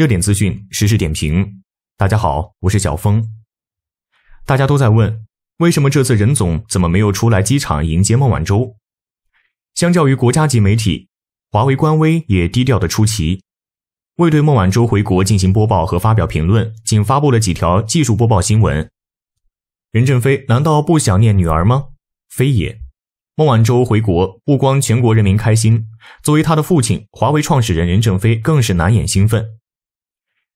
热点资讯实时点评，大家好，我是小峰。大家都在问，为什么这次任总怎么没有出来机场迎接孟晚舟？相较于国家级媒体，华为官微也低调的出奇，未对孟晚舟回国进行播报和发表评论，仅发布了几条技术播报新闻。任正非难道不想念女儿吗？非也。孟晚舟回国，不光全国人民开心，作为他的父亲，华为创始人任正非更是难掩兴奋。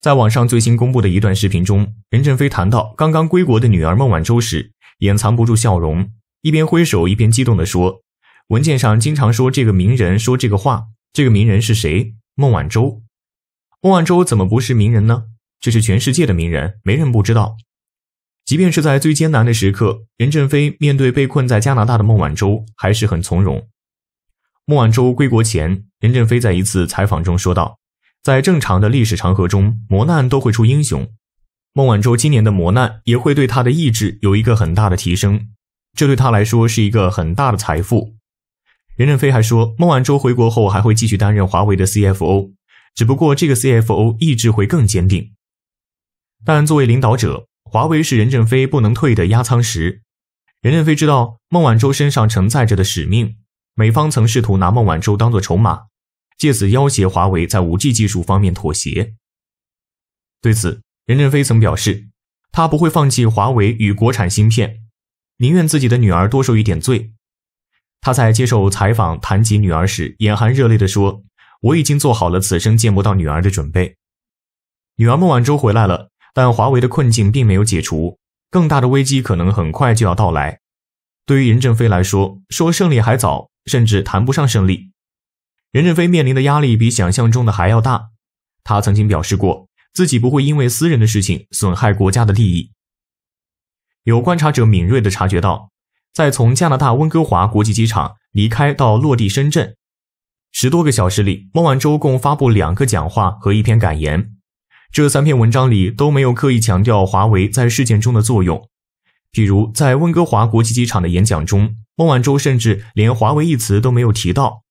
在网上最新公布的一段视频中，任正非谈到刚刚归国的女儿孟晚舟时，掩藏不住笑容，一边挥手一边激动地说：“文件上经常说这个名人说这个话，这个名人是谁？孟晚舟。孟晚舟怎么不是名人呢？这是全世界的名人，没人不知道。即便是在最艰难的时刻，任正非面对被困在加拿大的孟晚舟还是很从容。孟晚舟归国前，任正非在一次采访中说道。”在正常的历史长河中，磨难都会出英雄。孟晚舟今年的磨难也会对他的意志有一个很大的提升，这对他来说是一个很大的财富。任正非还说，孟晚舟回国后还会继续担任华为的 CFO，只不过这个 CFO 意志会更坚定。但作为领导者，华为是任正非不能退的压舱石。任正非知道孟晚舟身上承载着的使命，美方曾试图拿孟晚舟当做筹码。借此要挟华为在 5G 技术方面妥协。对此，任正非曾表示，他不会放弃华为与国产芯片，宁愿自己的女儿多受一点罪。他在接受采访谈及女儿时，眼含热泪地说：“我已经做好了此生见不到女儿的准备。”女儿孟晚舟回来了，但华为的困境并没有解除，更大的危机可能很快就要到来。对于任正非来说，说胜利还早，甚至谈不上胜利。任正非面临的压力比想象中的还要大，他曾经表示过自己不会因为私人的事情损害国家的利益。有观察者敏锐地察觉到，在从加拿大温哥华国际机场离开到落地深圳十多个小时里，孟晚舟共发布两个讲话和一篇感言，这三篇文章里都没有刻意强调华为在事件中的作用。比如在温哥华国际机场的演讲中，孟晚舟甚至连华为一词都没有提到。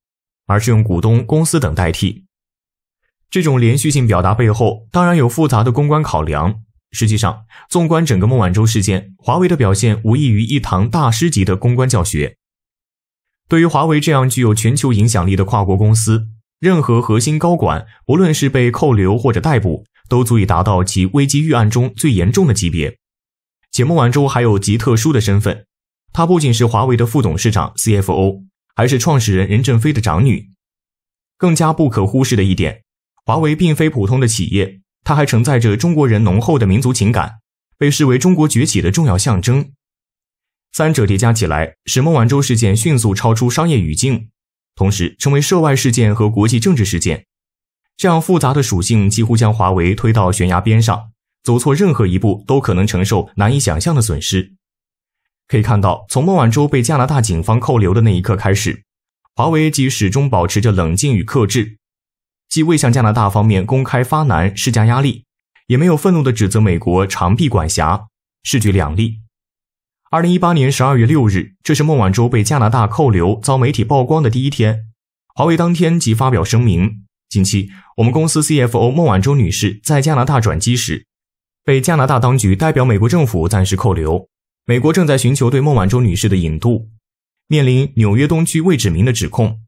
而是用股东、公司等代替。这种连续性表达背后，当然有复杂的公关考量。实际上，纵观整个孟晚舟事件，华为的表现无异于一堂大师级的公关教学。对于华为这样具有全球影响力的跨国公司，任何核心高管，不论是被扣留或者逮捕，都足以达到其危机预案中最严重的级别。且孟晚舟还有极特殊的身份，她不仅是华为的副董事长、CFO。还是创始人任正非的长女，更加不可忽视的一点，华为并非普通的企业，它还承载着中国人浓厚的民族情感，被视为中国崛起的重要象征。三者叠加起来，使孟晚舟事件迅速超出商业语境，同时成为涉外事件和国际政治事件。这样复杂的属性几乎将华为推到悬崖边上，走错任何一步都可能承受难以想象的损失。可以看到，从孟晚舟被加拿大警方扣留的那一刻开始，华为即始终保持着冷静与克制，既未向加拿大方面公开发难施加压力，也没有愤怒地指责美国长臂管辖，势举两例。二零一八年十二月六日，这是孟晚舟被加拿大扣留遭媒体曝光的第一天，华为当天即发表声明：近期，我们公司 CFO 孟晚舟女士在加拿大转机时，被加拿大当局代表美国政府暂时扣留。美国正在寻求对孟晚舟女士的引渡，面临纽约东区未指明的指控。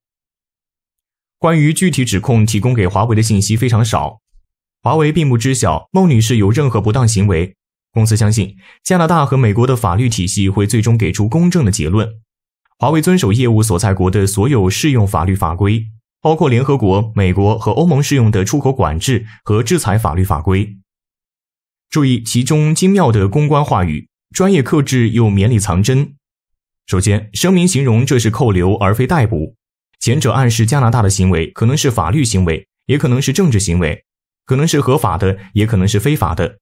关于具体指控，提供给华为的信息非常少，华为并不知晓孟女士有任何不当行为。公司相信加拿大和美国的法律体系会最终给出公正的结论。华为遵守业务所在国的所有适用法律法规，包括联合国、美国和欧盟适用的出口管制和制裁法律法规。注意其中精妙的公关话语。专业克制又绵里藏针。首先，声明形容这是扣留而非逮捕，前者暗示加拿大的行为可能是法律行为，也可能是政治行为，可能是合法的，也可能是非法的。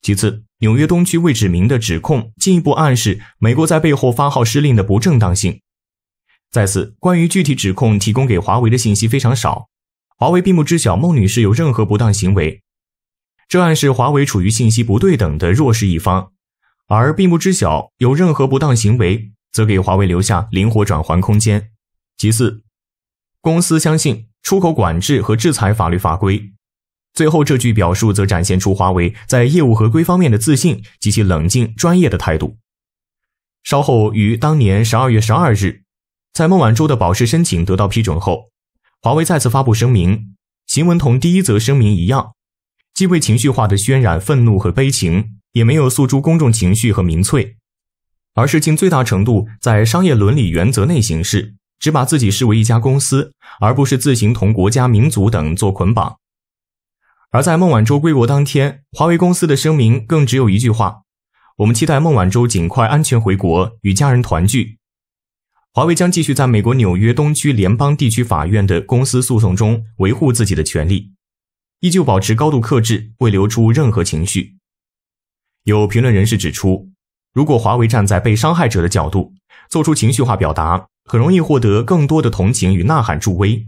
其次，纽约东区未指明的指控进一步暗示美国在背后发号施令的不正当性。再次，关于具体指控，提供给华为的信息非常少，华为并不知晓孟女士有任何不当行为，这暗示华为处于信息不对等的弱势一方。而并不知晓有任何不当行为，则给华为留下灵活转圜空间。其次，公司相信出口管制和制裁法律法规。最后这句表述则展现出华为在业务合规方面的自信及其冷静专业的态度。稍后于当年十二月十二日，在孟晚舟的保释申请得到批准后，华为再次发布声明，行文同第一则声明一样，既未情绪化的渲染愤怒和悲情。也没有诉诸公众情绪和民粹，而是尽最大程度在商业伦理原则内行事，只把自己视为一家公司，而不是自行同国家、民族等做捆绑。而在孟晚舟归国当天，华为公司的声明更只有一句话：“我们期待孟晚舟尽快安全回国，与家人团聚。华为将继续在美国纽约东区联邦地区法院的公司诉讼中维护自己的权利，依旧保持高度克制，未流出任何情绪。”有评论人士指出，如果华为站在被伤害者的角度做出情绪化表达，很容易获得更多的同情与呐喊助威。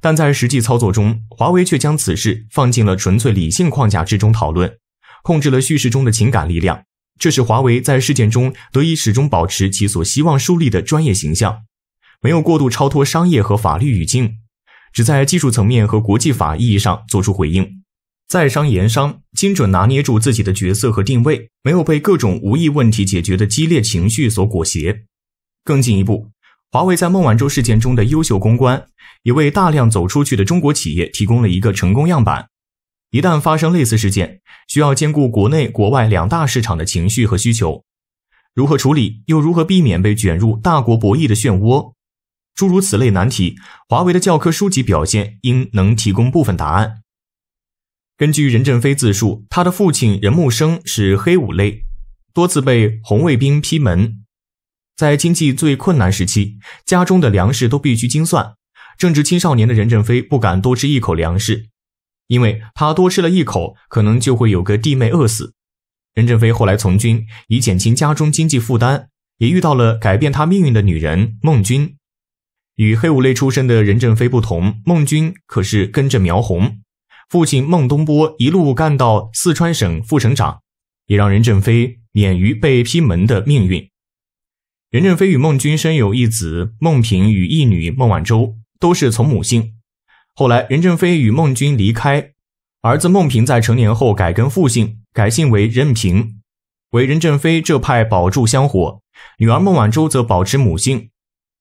但在实际操作中，华为却将此事放进了纯粹理性框架之中讨论，控制了叙事中的情感力量。这使华为在事件中得以始终保持其所希望树立的专业形象，没有过度超脱商业和法律语境，只在技术层面和国际法意义上做出回应。在商言商，精准拿捏住自己的角色和定位，没有被各种无意问题解决的激烈情绪所裹挟。更进一步，华为在孟晚舟事件中的优秀公关，也为大量走出去的中国企业提供了一个成功样板。一旦发生类似事件，需要兼顾国内国外两大市场的情绪和需求，如何处理，又如何避免被卷入大国博弈的漩涡，诸如此类难题，华为的教科书级表现应能提供部分答案。根据任正非自述，他的父亲任木生是黑五类，多次被红卫兵批门。在经济最困难时期，家中的粮食都必须精算。正值青少年的任正非不敢多吃一口粮食，因为他多吃了一口，可能就会有个弟妹饿死。任正非后来从军，以减轻家中经济负担，也遇到了改变他命运的女人孟军。与黑五类出身的任正非不同，孟军可是跟着苗红。父亲孟东波一路干到四川省副省长，也让任正非免于被批门的命运。任正非与孟军生有一子孟平与一女孟晚舟，都是从母姓。后来任正非与孟军离开，儿子孟平在成年后改跟父姓，改姓为任平，为任正非这派保住香火；女儿孟晚舟则保持母姓。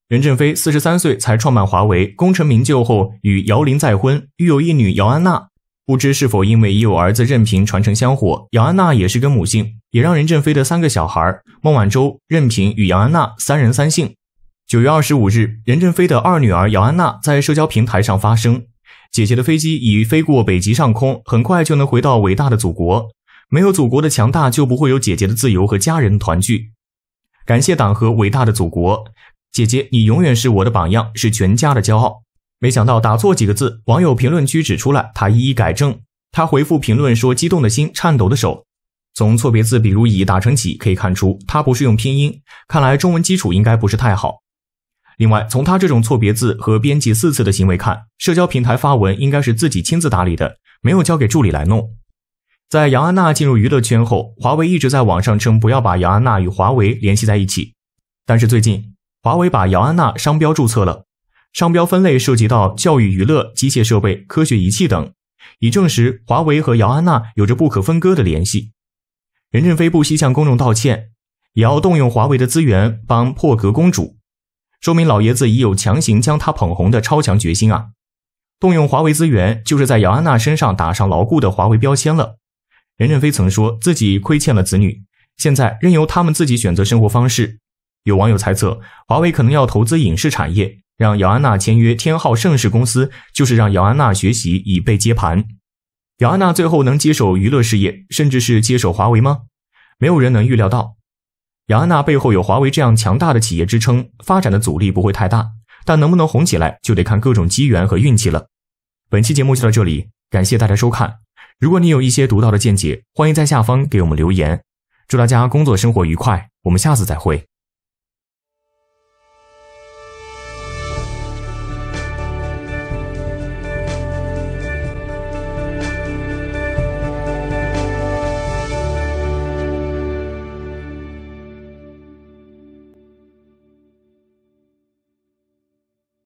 任正非四十三岁才创办华为，功成名就后与姚玲再婚，育有一女姚安娜。不知是否因为已有儿子任凭传承香火，姚安娜也是跟母姓，也让任正非的三个小孩孟晚舟、任凭与姚安娜三人三姓。九月二十五日，任正非的二女儿姚安娜在社交平台上发声：“姐姐的飞机已飞过北极上空，很快就能回到伟大的祖国。没有祖国的强大，就不会有姐姐的自由和家人团聚。感谢党和伟大的祖国，姐姐你永远是我的榜样，是全家的骄傲。”没想到打错几个字，网友评论区指出了，他一一改正。他回复评论说：“激动的心，颤抖的手。”从错别字，比如“乙”打成“己”，可以看出他不是用拼音，看来中文基础应该不是太好。另外，从他这种错别字和编辑四次的行为看，社交平台发文应该是自己亲自打理的，没有交给助理来弄。在杨安娜进入娱乐圈后，华为一直在网上称不要把杨安娜与华为联系在一起。但是最近，华为把杨安娜商标注册了。商标分类涉及到教育娱乐、机械设备、科学仪器等，以证实华为和姚安娜有着不可分割的联系。任正非不惜向公众道歉，也要动用华为的资源帮破格公主，说明老爷子已有强行将她捧红的超强决心啊！动用华为资源，就是在姚安娜身上打上牢固的华为标签了。任正非曾说自己亏欠了子女，现在任由他们自己选择生活方式。有网友猜测，华为可能要投资影视产业。让姚安娜签约天浩盛世公司，就是让姚安娜学习以备接盘。姚安娜最后能接手娱乐事业，甚至是接手华为吗？没有人能预料到。姚安娜背后有华为这样强大的企业支撑，发展的阻力不会太大，但能不能红起来，就得看各种机缘和运气了。本期节目就到这里，感谢大家收看。如果你有一些独到的见解，欢迎在下方给我们留言。祝大家工作生活愉快，我们下次再会。